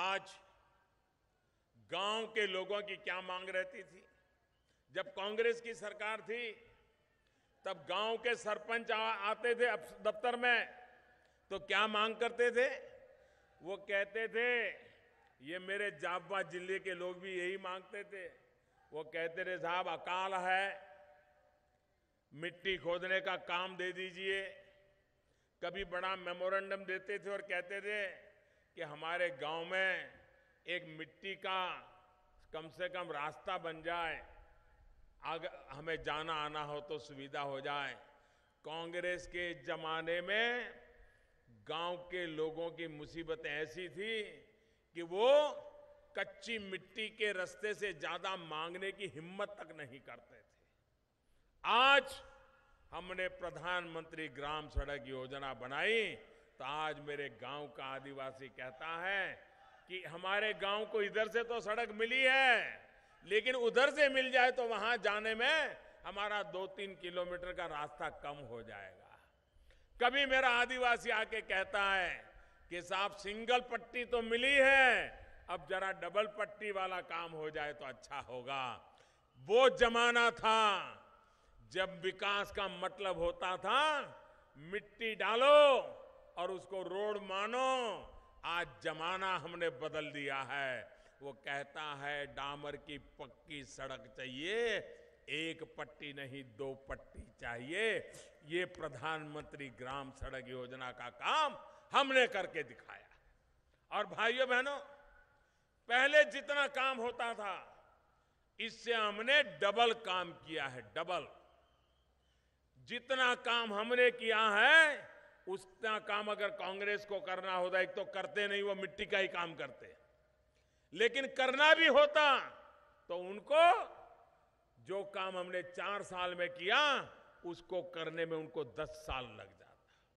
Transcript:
आज गांव के लोगों की क्या मांग रहती थी जब कांग्रेस की सरकार थी तब गांव के सरपंच आते थे दफ्तर में तो क्या मांग करते थे वो कहते थे ये मेरे जाबा जिले के लोग भी यही मांगते थे वो कहते थे साहब अकाल है मिट्टी खोदने का काम दे दीजिए कभी बड़ा मेमोरेंडम देते थे और कहते थे कि हमारे गांव में एक मिट्टी का कम से कम रास्ता बन जाए अगर हमें जाना आना हो तो सुविधा हो जाए कांग्रेस के जमाने में गांव के लोगों की मुसीबत ऐसी थी कि वो कच्ची मिट्टी के रास्ते से ज्यादा मांगने की हिम्मत तक नहीं करते थे आज हमने प्रधानमंत्री ग्राम सड़क योजना बनाई तो आज मेरे गांव का आदिवासी कहता है कि हमारे गांव को इधर से तो सड़क मिली है लेकिन उधर से मिल जाए तो वहां जाने में हमारा दो तीन किलोमीटर का रास्ता कम हो जाएगा कभी मेरा आदिवासी आके कहता है कि साहब सिंगल पट्टी तो मिली है अब जरा डबल पट्टी वाला काम हो जाए तो अच्छा होगा वो जमाना था जब विकास का मतलब होता था मिट्टी डालो और उसको रोड मानो आज जमाना हमने बदल दिया है वो कहता है डामर की पक्की सड़क चाहिए एक पट्टी नहीं दो पट्टी चाहिए ये प्रधानमंत्री ग्राम सड़क योजना का काम हमने करके दिखाया और भाइयों बहनों पहले जितना काम होता था इससे हमने डबल काम किया है डबल जितना काम हमने किया है उसका काम अगर कांग्रेस को करना होता एक तो करते नहीं वो मिट्टी का ही काम करते लेकिन करना भी होता तो उनको जो काम हमने चार साल में किया उसको करने में उनको दस साल लग जाए